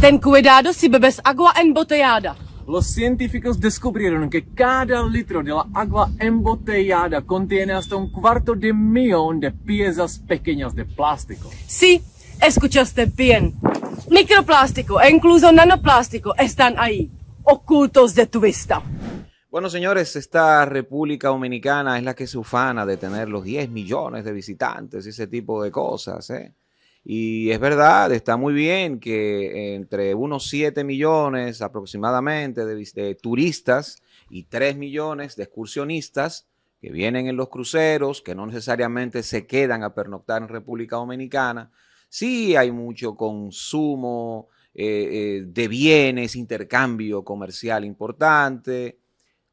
Ten cuidado si bebes agua embotellada. Los científicos descubrieron que cada litro de la agua embotellada contiene hasta un cuarto de millón de piezas pequeñas de plástico. Sí, escuchaste bien. Microplástico e incluso nanoplástico están ahí, ocultos de tu vista. Bueno, señores, esta República Dominicana es la que se ufana de tener los 10 millones de visitantes y ese tipo de cosas, ¿eh? Y es verdad, está muy bien que entre unos 7 millones aproximadamente de, turistas y 3 millones de excursionistas que vienen en los cruceros, que no necesariamente se quedan a pernoctar en República Dominicana, sí hay mucho consumo eh, eh, de bienes, intercambio comercial importante,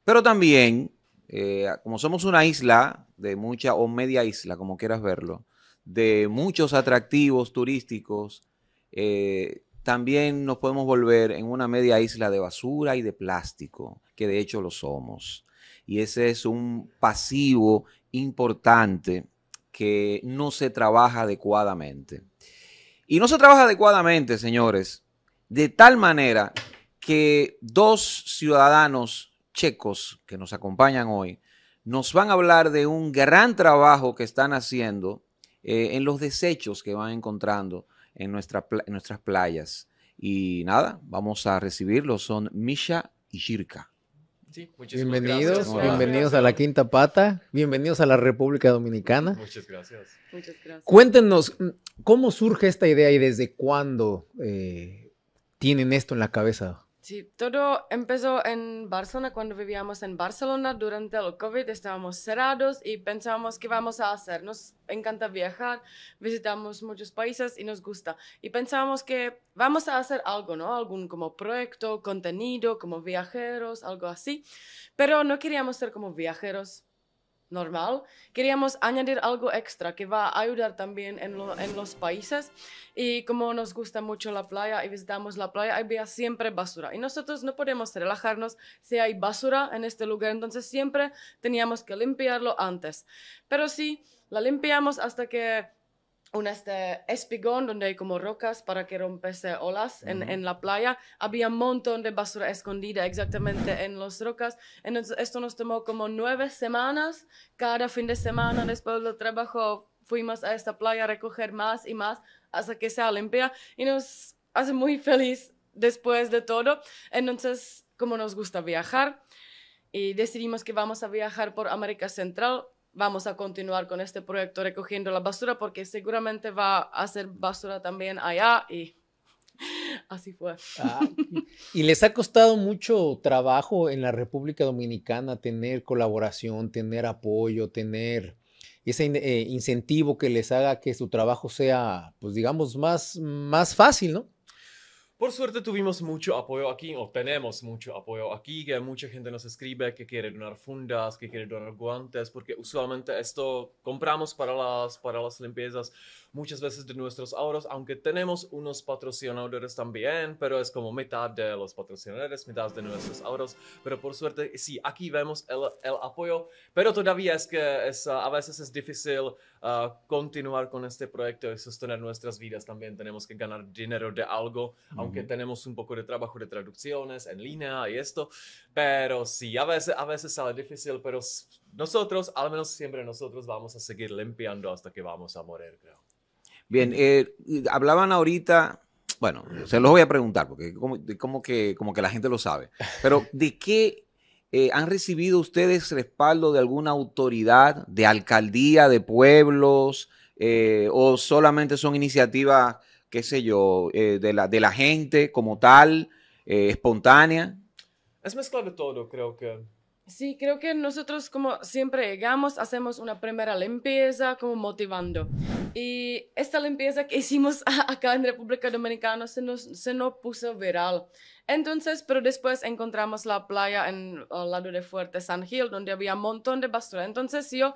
pero también, eh, como somos una isla de mucha o media isla, como quieras verlo, de muchos atractivos turísticos, eh, también nos podemos volver en una media isla de basura y de plástico, que de hecho lo somos. Y ese es un pasivo importante que no se trabaja adecuadamente. Y no se trabaja adecuadamente, señores, de tal manera que dos ciudadanos checos que nos acompañan hoy nos van a hablar de un gran trabajo que están haciendo eh, en los desechos que van encontrando en, nuestras playas. Y nada, vamos a recibirlos. Son Misha y Shirka. Sí, bienvenidos, gracias. bienvenidos a la Quinta Pata, bienvenidos a la República Dominicana. Muchas gracias. Cuéntenos, ¿cómo surge esta idea y desde cuándo eh, tienen esto en la cabeza? Sí, todo empezó en Barcelona cuando vivíamos en Barcelona durante el COVID. Estábamos cerrados y pensábamos qué vamos a hacer. Nos encanta viajar, visitamos muchos países y nos gusta. Y pensábamos que vamos a hacer algo, ¿no? Algún como proyecto, contenido, como viajeros, algo así. Pero no queríamos ser como viajeros normal, queríamos añadir algo extra que va a ayudar también en, los países. Y como nos gusta mucho la playa y visitamos la playa, había siempre basura. Y nosotros no podemos relajarnos si hay basura en este lugar, entonces siempre teníamos que limpiarlo antes. Pero sí, la limpiamos hasta que un este espigón donde hay como rocas para que rompese olas en, en, la playa. Había un montón de basura escondida exactamente en las rocas. Entonces esto nos tomó como nueve semanas. Cada fin de semana después del trabajo fuimos a esta playa a recoger más y más hasta que sea limpia y nos hace muy feliz después de todo. Entonces, como nos gusta viajar y decidimos que vamos a viajar por América Central, vamos a continuar con este proyecto recogiendo la basura porque seguramente va a hacer basura también allá y así fue. Ah, y les ha costado mucho trabajo en la República Dominicana tener colaboración, tener apoyo, tener ese eh, incentivo que les haga que su trabajo sea, pues digamos, más, más fácil, ¿no? Por suerte tuvimos mucho apoyo aquí, o tenemos mucho apoyo aquí, que mucha gente nos escribe que quiere donar fundas, que quiere donar guantes, porque usualmente esto compramos para las, para las limpiezas muchas veces de nuestros ahorros, aunque tenemos unos patrocinadores también, pero es como mitad de los patrocinadores, mitad de nuestros ahorros. Pero por suerte, sí, aquí vemos el, apoyo, pero todavía es que es, ah, a veces es difícil ah, continuar con este proyecto y sostener nuestras vidas. También tenemos que ganar dinero de algo, aunque tenemos un poco de trabajo de traducciones en línea y esto. Pero sí, a veces, a veces sale difícil, pero nosotros, al menos siempre nosotros, vamos a seguir limpiando hasta que vamos a morir, creo. Bien, eh, hablaban ahorita, bueno, se los voy a preguntar porque como, que, como que la gente lo sabe, pero ¿de qué eh, han recibido ustedes respaldo de alguna autoridad, de alcaldía, de pueblos, eh, o solamente son iniciativas, qué sé yo, eh, de, la, de la gente como tal, espontánea? Es mezcla de todo, creo que Sí, creo que nosotros como siempre llegamos, hacemos una primera limpieza como motivando. Y esta limpieza que hicimos acá en República Dominicana se nos, se nos puso viral. Entonces, pero después encontramos la playa al lado de Fuerte San Gil, donde había un montón de basura. Entonces yo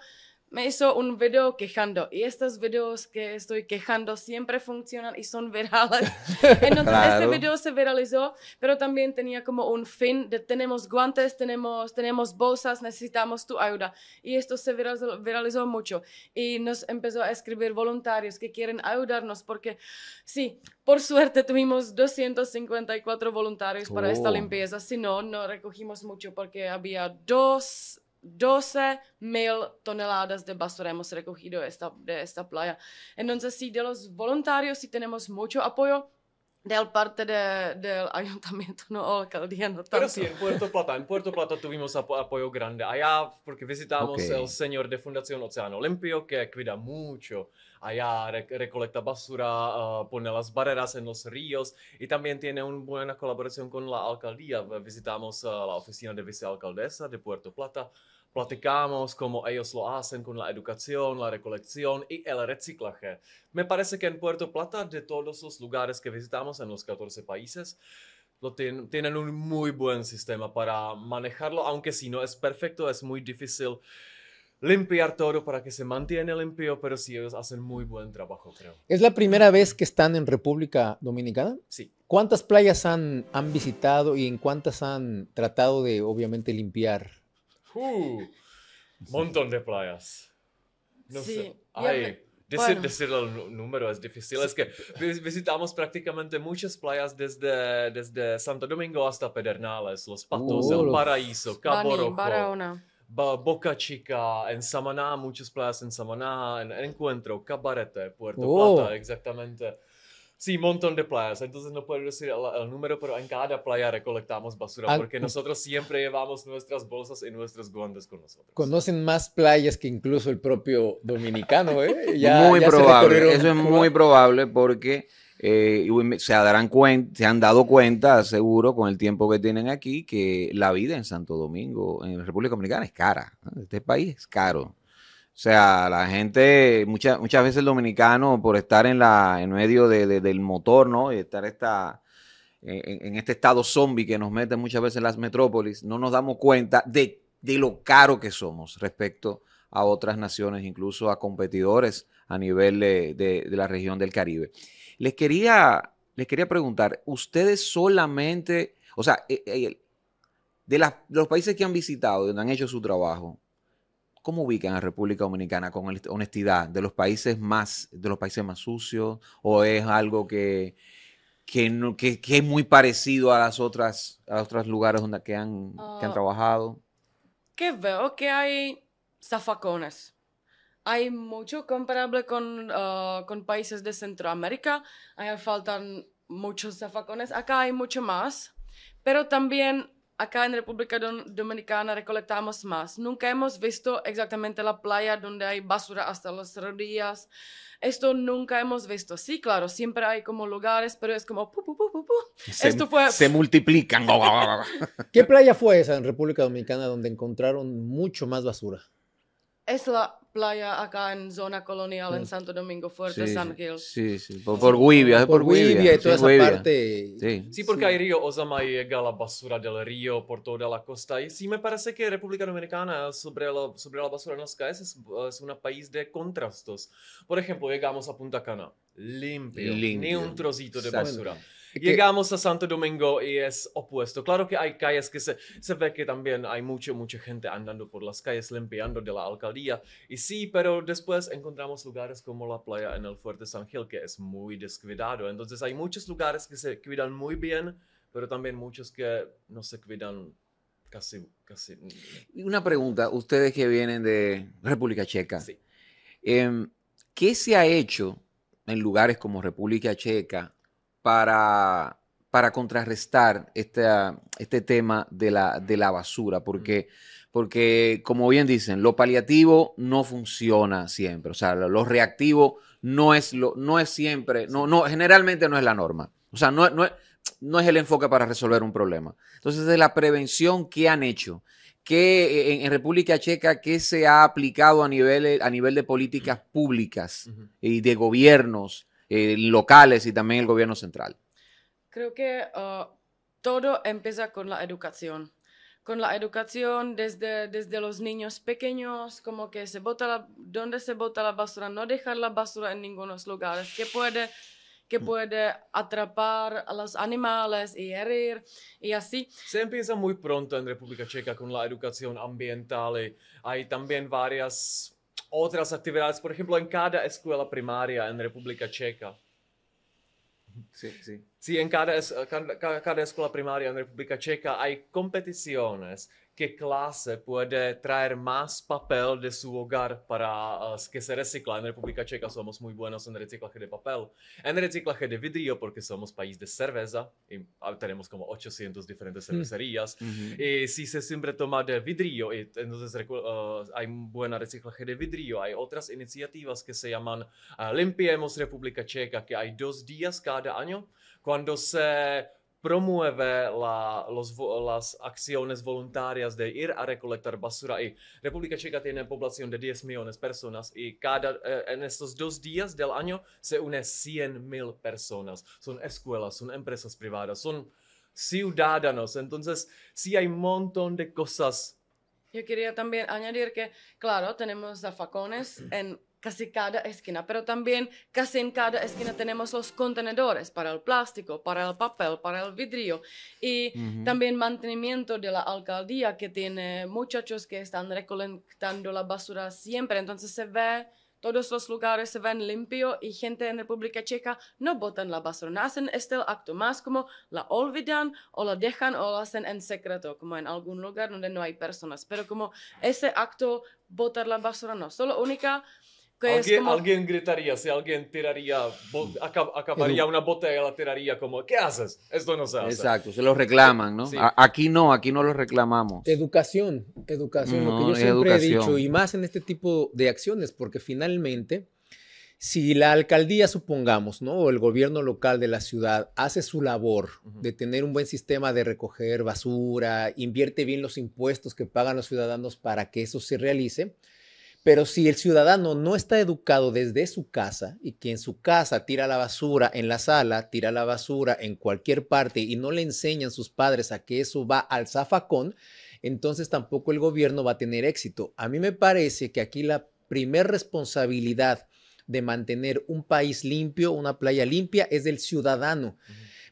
me hizo un video quejando y estos videos que estoy quejando siempre funcionan y son virales. Entonces este video se viralizó, pero también tenía como un fin de tenemos guantes, tenemos, tenemos bolsas, necesitamos tu ayuda. Y esto se viralizó, mucho y nos empezó a escribir voluntarios que quieren ayudarnos porque sí, por suerte tuvimos 254 voluntarios para esta oh. limpieza, si no, no recogimos mucho porque había dos se mil toneladas de basura hemos recogido esta, de esta playa. Entonces, si de los voluntarios, si tenemos mucho apoyo, del parte del ayuntamiento, no, alcaldía, no tanto. Pero sí, en Puerto Plata, en Puerto Plata tuvimos apoyo grande. Allá, porque visitamos al el señor de Fundación Océano Limpio, que cuida mucho. Allá recolecta basura, ah, pone las barreras en los ríos y también tiene una buena colaboración con la alcaldía. Visitamos ah, la oficina de vicealcaldesa de Puerto Plata. Platicamos cómo ellos lo hacen con la educación, la recolección y el reciclaje. Me parece que en Puerto Plata, de todos los lugares que visitamos en los 14 países, lo tienen un muy buen sistema para manejarlo, aunque si no es perfecto, es muy difícil limpiar todo para que se mantiene limpio, pero sí ellos hacen muy buen trabajo, creo. ¿Es la primera vez que están en República Dominicana? Sí. ¿Cuántas playas han, han visitado y en cuántas han tratado de, obviamente, limpiar? Hů, montón de playas. No sí. sé. Ay, me... Decir, bueno. decir el número es difícil. Es que visitamos prácticamente muchas playas desde, desde Santo Domingo hasta Pedernales, Los Patos, uh, El Paraíso, Cabo Rojo. Boca Chica, en Samaná, muchas playas en Samaná, en Encuentro, Cabarete, Puerto oh. Plata, exactamente. Sí, montón de playas, entonces no puedo decir el, número, pero en cada playa recolectamos basura, ah, porque nosotros siempre llevamos nuestras bolsas y nuestras guantes con nosotros. Conocen más playas que incluso el propio dominicano, ¿eh? muy probable, eso es muy probable porque eh, se, darán cuenta, se han dado cuenta, seguro, con el tiempo que tienen aquí, que la vida en Santo Domingo, en la República Dominicana, es cara. Este país es caro. O sea, la gente, muchas muchas veces el dominicano, por estar en, la, en medio del motor, ¿no? Y estar esta, en, este estado zombie que nos meten muchas veces las metrópolis, no nos damos cuenta de, lo caro que somos respecto a otras naciones, incluso a competidores a nivel de, de, la región del Caribe. Les quería, les quería preguntar, ustedes solamente, o sea, eh, eh, de, las, de los países que han visitado, donde han hecho su trabajo, ¿Cómo ubican a República Dominicana con honestidad? ¿De los países más, de los países más sucios? ¿O es algo que, que, que, es muy parecido a las otras, a otros lugares donde han, ah. trabajado? Que veo que hay zafacones. Hay mucho comparable con, ah, con países de Centroamérica. Ahí faltan muchos zafacones. Acá hay mucho más. Pero también acá en República Dominicana recolectamos más. Nunca hemos visto exactamente la playa donde hay basura hasta las rodillas. Esto nunca hemos visto. Sí, claro, siempre hay como lugares, pero es como... Esto se multiplican. ¿Qué playa fue esa en República Dominicana donde encontraron mucho más basura? Es la playa acá en zona colonial, en mm. Santo Domingo Fuerte, sí, San Gil. Sí, sí, por, por por, y toda esa parte. Sí, porque hay río Ozama y llega la basura del río por toda la costa. Y sí me parece que República Dominicana sobre la, sobre la basura en las es, es un país de contrastos, Por ejemplo, llegamos a Punta Cana, limpio, ni un trocito de basura. Llegamos a Santo Domingo y es opuesto. Claro que hay calles que se, se ve que también hay mucha, mucha gente andando por las calles limpiando de la alcaldía. Y sí, pero después encontramos lugares como la playa en el Fuerte San Gil, que es muy descuidado. Entonces hay muchos lugares que se cuidan muy bien, pero también muchos que no se cuidan casi. casi. Una pregunta, ustedes que vienen de República Checa. Em, ¿Qué se ha hecho en lugares como República Checa para, para contrarrestar este, este tema de la, de la basura, porque, porque, como bien dicen, lo paliativo no funciona siempre, o sea, lo, reactivo no es, lo, no es siempre, no, no, generalmente no es la norma, o sea, no, no, no es el enfoque para resolver un problema. Entonces, de la prevención que han hecho, que en, República Checa qué se ha aplicado a nivel, a nivel de políticas públicas y de gobiernos eh, locales y también el gobierno central? Creo que ah, todo empieza con la educación. Con la educación desde, desde los niños pequeños, como que se bota la, donde se bota la basura, no dejar la basura en ningunos lugares, que puede que mm. puede atrapar a los animales y herir y así. Se empieza muy pronto en República Checa con la educación ambiental y hay también varias otras actividades, por ejemplo, en cada escuela primaria en República Checa. Sí, sí. Sí, en eh, cada, escuela primaria en República Checa hay competiciones que clase puede traer más papel de su hogar para eh, que se recicla. En República Checa somos muy buenos en reciclaje de papel, en reciclaje de vidrio porque somos país de cerveza y ah, tenemos como 800 diferentes mm. cervecerías. Y si se siempre toma de vidrio, y eh, entonces hay buena reciclaje de vidrio. Hay otras iniciativas que se llaman ah, Limpiemos República Checa, que hay dos días cada año cuando se promueve las acciones voluntarias de ir a recolectar basura. Y República Checa tiene población de 10 millones de personas y cada, eh, en estos dos días del año se une 100 mil personas. Son escuelas, son empresas privadas, son ciudadanos. Entonces, sí hay un montón de cosas. Yo quería también añadir que, claro, tenemos zafacones en casi cada esquina, pero también casi en cada esquina tenemos los contenedores para el plástico, para el papel, para el vidrio y también mantenimiento de la alcaldía que tiene muchachos que están recolectando la basura siempre, entonces se ve todos los lugares se ven limpios y gente en República Checa no botan la basura, hacen este acto más como la olvidan o la dejan o la hacen en secreto, como en algún lugar donde no hay personas, pero como ese acto botar la basura no, solo única Alguien, gritaría, si alguien tiraría, acabaría una botella, la tiraría como, ¿qué haces? Esto no se hace. Exacto, se lo reclaman, ¿no? Aquí no, aquí no lo reclamamos. Educación, educación, lo que yo siempre he dicho, y más en este tipo de acciones, porque finalmente, si la alcaldía, supongamos, ¿no? O el gobierno local de la ciudad hace su labor de tener un buen sistema de recoger basura, invierte bien los impuestos que pagan los ciudadanos para que eso se realice, pero si el ciudadano no está educado desde su casa y que en su casa tira la basura en la sala, tira la basura en cualquier parte y no le enseñan sus padres a que eso va al zafacón, entonces tampoco el gobierno va a tener éxito. A mí me parece que aquí la primer responsabilidad de mantener un país limpio, una playa limpia, es del ciudadano.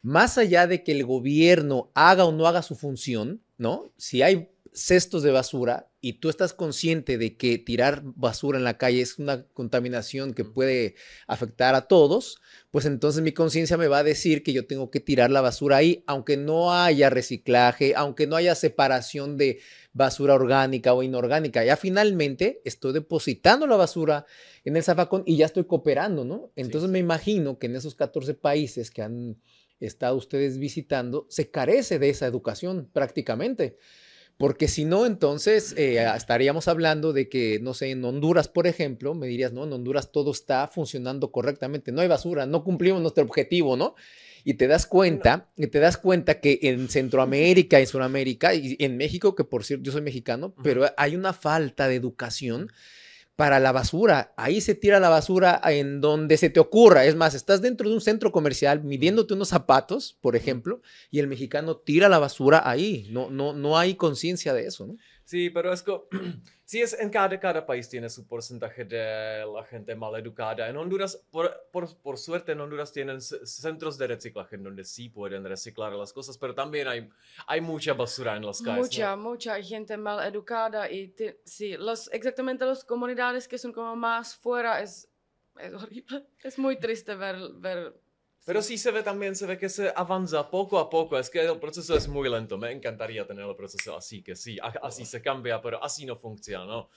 Más allá de que el gobierno haga o no haga su función, ¿no? Si hay cestos de basura, y tú estás consciente de que tirar basura en la calle es una contaminación que puede afectar a todos, pues entonces mi conciencia me va a decir que yo tengo que tirar la basura ahí, aunque no haya reciclaje, aunque no haya separación de basura orgánica o inorgánica. Ya finalmente estoy depositando la basura en el zafacón y ya estoy cooperando, ¿no? Entonces me imagino que en esos 14 países que han estado ustedes visitando, se carece de esa educación prácticamente. Porque si no, entonces eh, estaríamos hablando de que, no sé, en Honduras, por ejemplo, me dirías, no, en Honduras todo está funcionando correctamente, no hay basura, no cumplimos nuestro objetivo, ¿no? Y te das cuenta, y te das cuenta que en Centroamérica, en Sudamérica, y en México, que por cierto, yo soy mexicano, pero hay una falta de educación para la basura. Ahí se tira la basura en donde se te ocurra. Es más, estás dentro de un centro comercial midiéndote unos zapatos, por ejemplo, y el mexicano tira la basura ahí. No, no, no hay conciencia de eso. ¿no? Sí, pero es que, sí, es en cada, cada país tiene su porcentaje de la gente educada, En Honduras, por, por, suerte, en Honduras tienen centros de reciclaje en donde sí pueden reciclar las cosas, pero también hay, hay mucha basura en las calles. Mucha, ¿no? mucha gente mal educada y sí, los, exactamente las comunidades que son como más fuera es, es horrible. Es muy triste ver, ver Prosí prostě. se ve tam jen se ve ke se avanza poco a poco. Es que el proceso es muy lento. Me encantaría tener el proceso así, que sí, a, así se cambia, pero así no funciona. ¿no?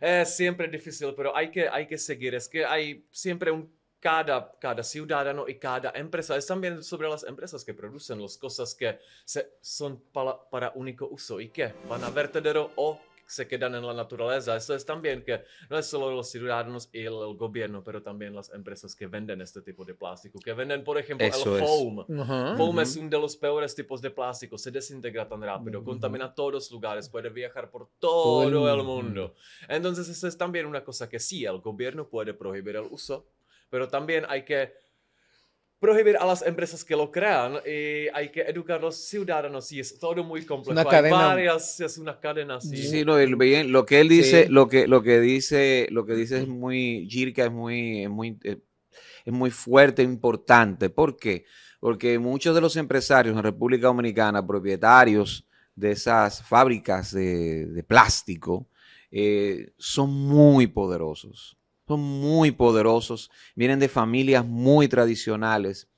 Es eh, siempre difícil, pero hay que, hay que seguir. Es que hay siempre un cada, cada ciudad, no, y cada empresa. Es también sobre las empresas que producen las cosas que se, son para, para único uso y que van a vertedero o se quedan en la naturaleza. Eso es también que no es solo los ciudadanos y el, gobierno, pero también las empresas que venden este tipo de plástico, que venden, por ejemplo, el foam. Es. Uh Foam es uno de los peores tipos de plástico, se desintegra tan rápido, uh -huh. contamina todos lugares, puede viajar por todo el mundo. Entonces, eso es también una cosa que sí, el gobierno puede prohibir el uso, pero también hay que prohibir a las empresas que lo crean eh, hay que educar a los ciudadanos y es todo muy complejo. Una cadena. es una cadena. Sí, no, lo que él dice, lo que lo que dice, lo que dice es muy Jirka, es muy muy eh, es muy fuerte, importante, ¿por qué? Porque muchos de los empresarios en República Dominicana, propietarios de esas fábricas de, plástico, eh, son muy poderosos son muy poderosos, vienen de familias muy tradicionales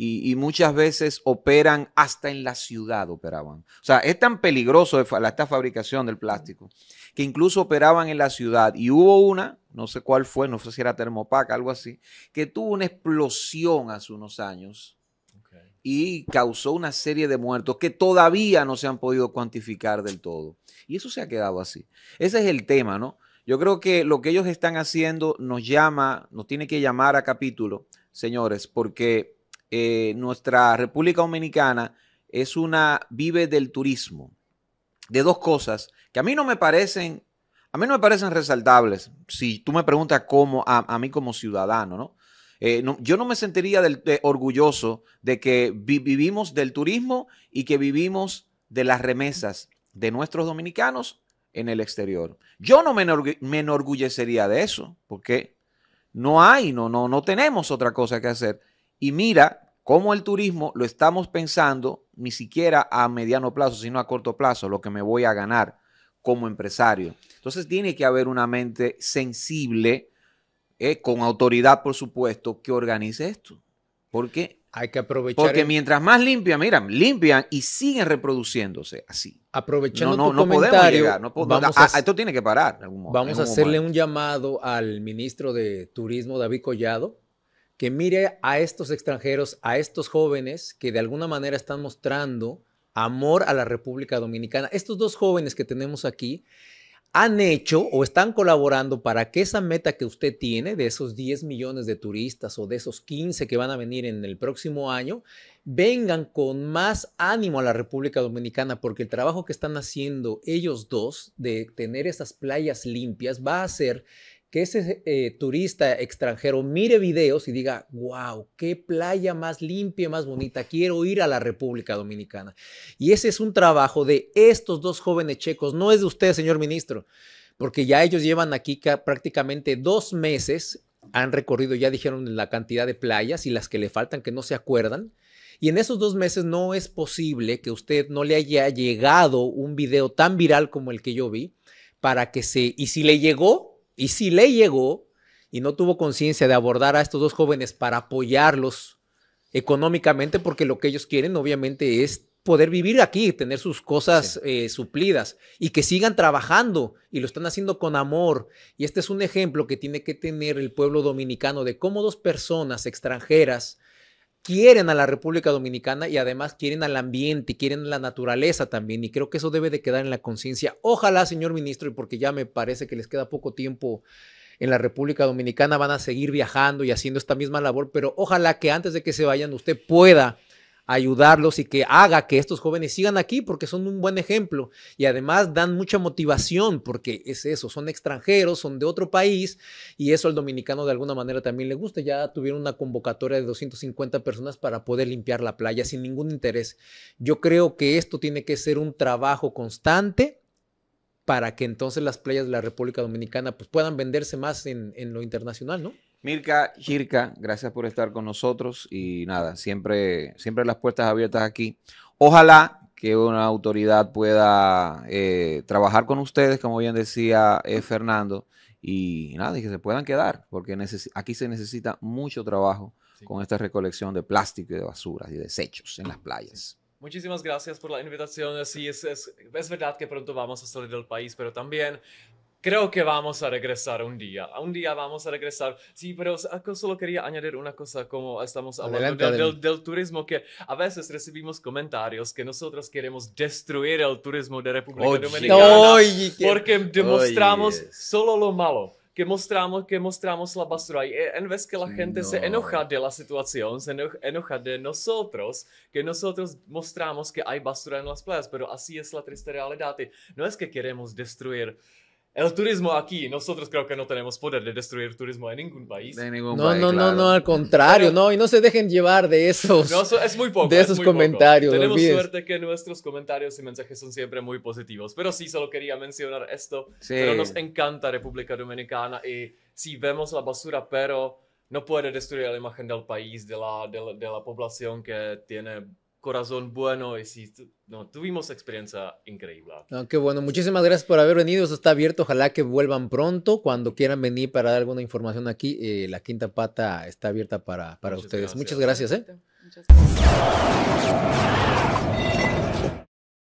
y, muchas veces operan hasta en la ciudad, operaban. O sea, es tan peligroso esta fabricación del plástico que incluso operaban en la ciudad y hubo una, no sé cuál fue, no sé si era Termopac, algo así, que tuvo una explosión hace unos años y causó una serie de muertos que todavía no se han podido cuantificar del todo. Y eso se ha quedado así. Ese es el tema, ¿no? Yo creo que lo que ellos están haciendo nos llama, nos tiene que llamar a capítulo, señores, porque eh, nuestra República Dominicana es una, vive del turismo, de dos cosas que a mí no me parecen, a mí no me parecen resaltables, si tú me preguntas cómo, a, mí como ciudadano, eh, ¿no? yo no me sentiría orgulloso de que vivimos del turismo y que vivimos de las remesas de nuestros dominicanos en el exterior. Yo no me, enorgullecería de eso, porque no hay, no, no, no tenemos otra cosa que hacer. Y mira cómo el turismo lo estamos pensando ni siquiera a mediano plazo, sino a corto plazo, lo que me voy a ganar como empresario. Entonces tiene que haber una mente sensible, eh, con autoridad por supuesto, que organice esto. Porque hay que aprovechar. Porque mientras más limpia, mira, limpian y siguen reproduciéndose así. Aprovechando no, tu comentario, esto tiene que parar. vamos a hacerle un llamado al ministro de Turismo, David Collado, que mire a estos extranjeros, a estos jóvenes que de alguna manera están mostrando amor a la República Dominicana. Estos dos jóvenes que tenemos aquí han hecho o están colaborando para que esa meta que usted tiene de esos 10 millones de turistas o de esos 15 que van a venir en el próximo año, vengan con más ánimo a la República Dominicana porque el trabajo que están haciendo ellos dos de tener esas playas limpias va a ser que ese eh, turista extranjero mire videos y diga, wow, qué playa más limpia, más bonita, quiero ir a la República Dominicana. Y ese es un trabajo de estos dos jóvenes checos, no es de usted, señor ministro, porque ya ellos llevan aquí prácticamente dos meses, han recorrido, ya dijeron la cantidad de playas y las que le faltan que no se acuerdan. Y en esos dos meses no es posible que usted no le haya llegado un video tan viral como el que yo vi para que se... Y si le llegó, y si le llegó y no tuvo conciencia de abordar a estos dos jóvenes para apoyarlos económicamente, porque lo que ellos quieren obviamente es poder vivir aquí, tener sus cosas eh, suplidas y que sigan trabajando y lo están haciendo con amor. Y este es un ejemplo que tiene que tener el pueblo dominicano de cómo dos personas extranjeras quieren a la República Dominicana y además quieren al ambiente, quieren la naturaleza también. Y creo que eso debe de quedar en la conciencia. Ojalá, señor ministro, y porque ya me parece que les queda poco tiempo en la República Dominicana, van a seguir viajando y haciendo esta misma labor, pero ojalá que antes de que se vayan usted pueda ayudarlos y que haga que estos jóvenes sigan aquí porque son un buen ejemplo y además dan mucha motivación porque es eso, son extranjeros, son de otro país y eso al dominicano de alguna manera también le gusta. Ya tuvieron una convocatoria de 250 personas para poder limpiar la playa sin ningún interés. Yo creo que esto tiene que ser un trabajo constante para que entonces las playas de la República Dominicana pues, puedan venderse más en, en lo internacional, ¿no? Mirka, Girka, gracias por estar con nosotros y nada, siempre, siempre las puertas abiertas aquí. Ojalá que una autoridad pueda eh, trabajar con ustedes, como bien decía eh, Fernando, y nada, y que se puedan quedar, porque aquí se necesita mucho trabajo con esta recolección de plástico y de basuras y desechos en las playas. Muchísimas gracias por la invitación. Sí, es verdad que pronto vamos a salir del país, pero también Creo que vamos a regresar un día. Un día vamos a regresar. Sí, pero solo quería añadir una cosa, como estamos hablando del, turismo, que a veces recibimos comentarios que nosotros queremos destruir el turismo de República Dominicana porque demostramos solo lo malo que mostramos, que mostramos la basura. Y eh, en vez que la gente se enoja de la situación, se enoja de nosotros, que nosotros mostramos que hay basura en las playas, pero así es la triste realidad. no es que queremos destruir el turismo aquí, nosotros creo que no tenemos poder de destruir turismo en ningún país. no, no, no, no, al contrario, no, y no se dejen llevar de esos. es muy poco. De esos comentarios. Tenemos suerte que nuestros comentarios y mensajes son siempre muy positivos, pero sí, solo quería mencionar esto. nos encanta República Dominicana y sí vemos la basura, pero no puede destruir la imagen del país, de la, de la, de la población que tiene corazón bueno y no, tuvimos experiencia increíble. Ah, qué bueno, muchísimas gracias por haber venido, esto está abierto, ojalá que vuelvan pronto, cuando quieran venir para dar alguna información aquí, eh, la quinta pata está abierta para, ustedes. Muchas gracias. ¿eh?